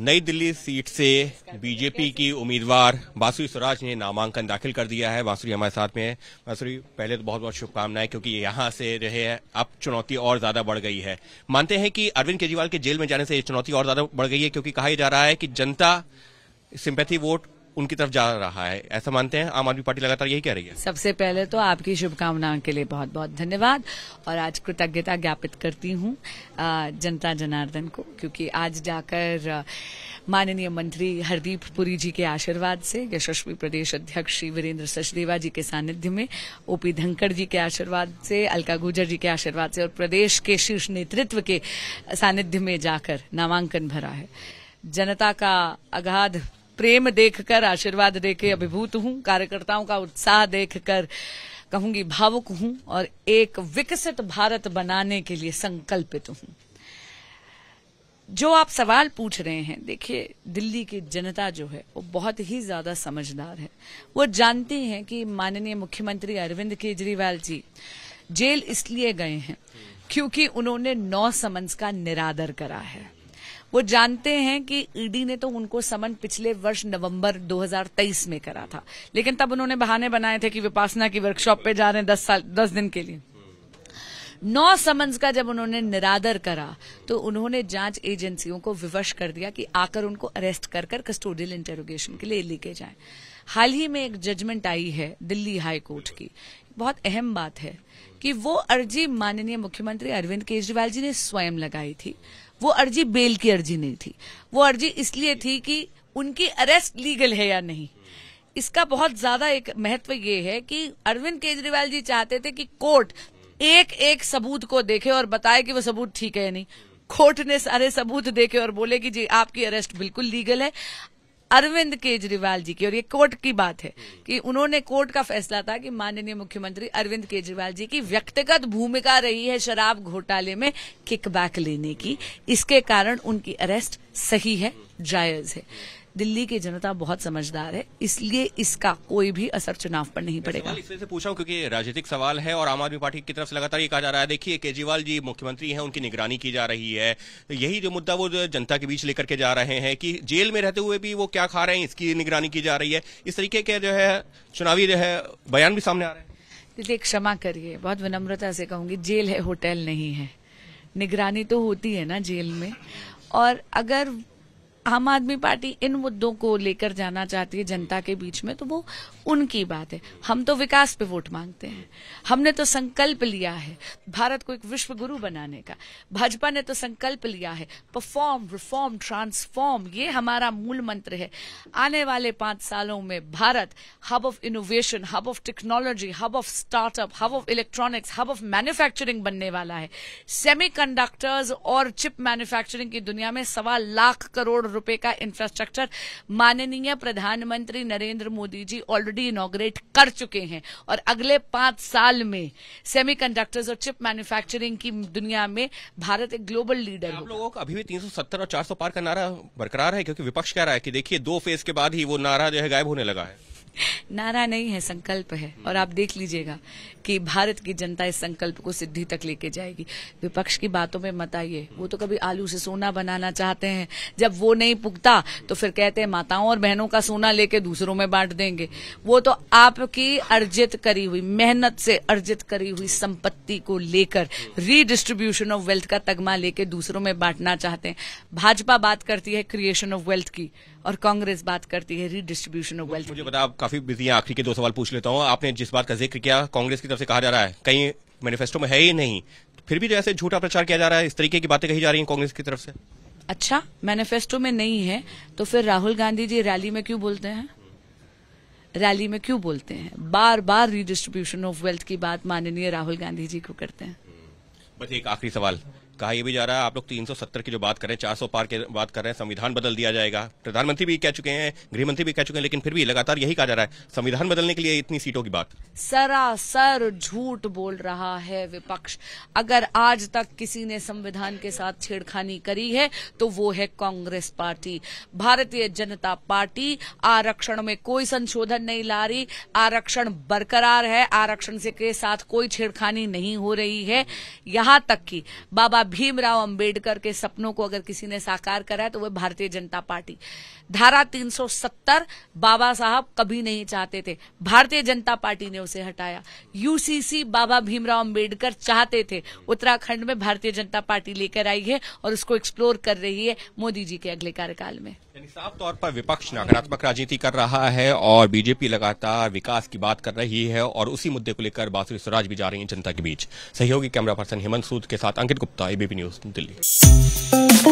नई दिल्ली सीट से बीजेपी की उम्मीदवार बांसुरी स्वराज ने नामांकन दाखिल कर दिया है बांसुरी हमारे साथ में है बासुरी पहले तो बहुत बहुत शुभकामनाएं क्योंकि यहां से रहे है अब चुनौती और ज्यादा बढ़ गई है मानते हैं कि अरविंद केजरीवाल के जेल में जाने से ये चुनौती और ज्यादा बढ़ गई है क्योंकि कहा जा रहा है कि जनता सिंपैथी वोट उनकी तरफ जा रहा है ऐसा मानते हैं आम आदमी पार्टी लगातार यही कह रही है सबसे पहले तो आपकी शुभकामनाओं के लिए बहुत बहुत धन्यवाद और आज कृतज्ञता ज्ञापित करती हूँ जनता जनार्दन को क्योंकि आज जाकर माननीय मंत्री हरदीप पुरी जी के आशीर्वाद से यशस्वी प्रदेश अध्यक्ष श्री वीरेंद्र सचदेवा जी के सानिध्य में ओपी धनखड़ जी के आशीर्वाद से अलका गुजर जी के आशीर्वाद से और प्रदेश के शीर्ष नेतृत्व के सानिध्य में जाकर नामांकन भरा है जनता का अगाध प्रेम देखकर आशीर्वाद देके अभिभूत हूँ कार्यकर्ताओं का उत्साह देखकर कहूंगी भावुक हूँ और एक विकसित भारत बनाने के लिए संकल्पित हूँ जो आप सवाल पूछ रहे हैं देखिए दिल्ली की जनता जो है वो बहुत ही ज्यादा समझदार है वो जानती है कि माननीय मुख्यमंत्री अरविंद केजरीवाल जी जेल इसलिए गए हैं क्योंकि उन्होंने नौ समन्स का निरादर करा है वो जानते हैं कि ईडी ने तो उनको समन पिछले वर्ष नवंबर 2023 में करा था लेकिन तब उन्होंने बहाने बनाए थे कि विपासना की वर्कशॉप पे जा रहे हैं दस साल दस दिन के लिए नौ समन्स का जब उन्होंने निरादर करा तो उन्होंने जांच एजेंसियों को विवश कर दिया कि आकर उनको अरेस्ट कर कर कस्टोडियल इंटेरोगेशन के लिए लेके जाएं हाल ही में एक जजमेंट आई है दिल्ली हाई कोर्ट की बहुत अहम बात है कि वो अर्जी माननीय मुख्यमंत्री अरविंद केजरीवाल जी ने स्वयं लगाई थी वो अर्जी बेल की अर्जी नहीं थी वो अर्जी इसलिए थी कि उनकी अरेस्ट लीगल है या नहीं इसका बहुत ज्यादा एक महत्व ये है कि अरविंद केजरीवाल जी चाहते थे कि कोर्ट एक एक सबूत को देखे और बताए कि वो सबूत ठीक है या नहीं कोर्ट ने सारे सबूत देखे और बोले कि जी आपकी अरेस्ट बिल्कुल लीगल है अरविंद केजरीवाल जी की और ये कोर्ट की बात है हम्म। कि उन्होंने कोर्ट का फैसला था कि माननीय मुख्यमंत्री अरविंद केजरीवाल जी की व्यक्तिगत भूमिका रही है शराब घोटाले में किकबैक लेने की इसके कारण उनकी अरेस्ट सही है जायज है दिल्ली की जनता बहुत समझदार है इसलिए इसका कोई भी असर चुनाव पर नहीं पड़ेगा इसलिए से पूछा क्योंकि राजनीतिक सवाल है और आम आदमी पार्टी की तरफ से लगातार ये कहा जा रहा है देखिए केजरीवाल जी मुख्यमंत्री हैं उनकी निगरानी की जा रही है यही जो मुद्दा वो जनता के बीच लेकर के जा रहे हैं कि जेल में रहते हुए भी वो क्या खा रहे हैं इसकी निगरानी की जा रही है इस तरीके के जो है चुनावी जो है बयान भी सामने आ रहे हैं देखिए क्षमा करिए बहुत विनम्रता से कहूंगी जेल है होटल नहीं है निगरानी तो होती है ना जेल में और अगर आम आदमी पार्टी इन मुद्दों को लेकर जाना चाहती है जनता के बीच में तो वो उनकी बात है हम तो विकास पे वोट मांगते हैं हमने तो संकल्प लिया है भारत को एक विश्व गुरु बनाने का भाजपा ने तो संकल्प लिया है परफॉर्म रिफॉर्म ट्रांसफॉर्म ये हमारा मूल मंत्र है आने वाले पांच सालों में Bharat hub of innovation hub of technology hub of startup hub of electronics hub of manufacturing बनने वाला है सेमी और चिप मैन्युफैक्चरिंग की दुनिया में सवा लाख करोड़ रुपए का इंफ्रास्ट्रक्चर माननीय प्रधानमंत्री नरेंद्र मोदी जी ऑलरेडी इनोग्रेट कर चुके हैं और अगले पांच साल में सेमीकंडक्टर्स और चिप मैन्युफैक्चरिंग की दुनिया में भारत एक ग्लोबल लीडर आप लोगों का अभी भी 370 और 400 पार का नारा बरकरार है क्योंकि विपक्ष कह रहा है कि देखिए दो फेज के बाद ही वो नारा जो है गायब होने लगा है नारा नहीं है संकल्प है और आप देख लीजिएगा कि भारत की जनता इस संकल्प को सिद्धि तक लेके जाएगी विपक्ष की बातों में मत आइए वो तो कभी आलू से सोना बनाना चाहते हैं जब वो नहीं पुगता तो फिर कहते हैं माताओं और बहनों का सोना लेके दूसरों में बांट देंगे वो तो आपकी अर्जित करी हुई मेहनत से अर्जित करी हुई संपत्ति को लेकर रीडिस्ट्रीब्यूशन ऑफ वेल्थ का तगमा लेके दूसरों में बांटना चाहते हैं भाजपा बात करती है क्रिएशन ऑफ वेल्थ की और कांग्रेस बात करती है रीडिस्ट्रीब्यूशन ऑफ वेल्थ मुझे पता आप काफी बिजी हैं आखिरी के दो सवाल पूछ लेता हूँ आपने जिस बात का जिक्र किया कांग्रेस की तरफ से कहा जा रहा है कहीं मैनिफेस्टो में है ही नहीं फिर भी जैसे झूठा प्रचार किया जा रहा है इस तरीके की बातें कही जा रही है कांग्रेस की तरफ से अच्छा मैनिफेस्टो में नहीं है तो फिर राहुल गांधी जी रैली में क्यों बोलते हैं रैली में क्यों बोलते हैं बार बार रीडिस्ट्रीब्यूशन ऑफ वेल्थ की बात माननीय राहुल गांधी जी को करते हैं बस एक आखिरी सवाल कहा यह भी जा रहा है आप लोग 370 की जो बात कर रहे हैं 400 पार के बात कर रहे हैं संविधान बदल दिया जाएगा प्रधानमंत्री भी कह चुके हैं गृहमंत्री भी कह चुके हैं लेकिन फिर भी लगातार यही कहा जा रहा है संविधान बदलने के लिए इतनी सीटों की बात सरासर झूठ बोल रहा है विपक्ष अगर आज तक किसी ने संविधान के साथ छेड़खानी करी है तो वो है कांग्रेस पार्टी भारतीय जनता पार्टी आरक्षण में कोई संशोधन नहीं ला रही आरक्षण बरकरार है आरक्षण के साथ कोई छेड़खानी नहीं हो रही है यहां तक कि बाबा भीमराव अंबेडकर के सपनों को अगर किसी ने साकार करा है तो वह भारतीय जनता पार्टी धारा 370 बाबा साहब कभी नहीं चाहते थे भारतीय जनता पार्टी ने उसे हटाया यूसीसी बाबा भीमराव अंबेडकर चाहते थे उत्तराखंड में भारतीय जनता पार्टी लेकर आई है और उसको एक्सप्लोर कर रही है मोदी जी के अगले कार्यकाल में साफ तौर पर विपक्ष नकारात्मक राजनीति कर रहा है और बीजेपी लगातार विकास की बात कर रही है और उसी मुद्दे को लेकर बासुरी स्वराज भी जा रही है जनता के बीच सहयोगी कैमरा पर्सन हेमंत सूद के साथ अंकित गुप्ता आईबीपी न्यूज़ दिल्ली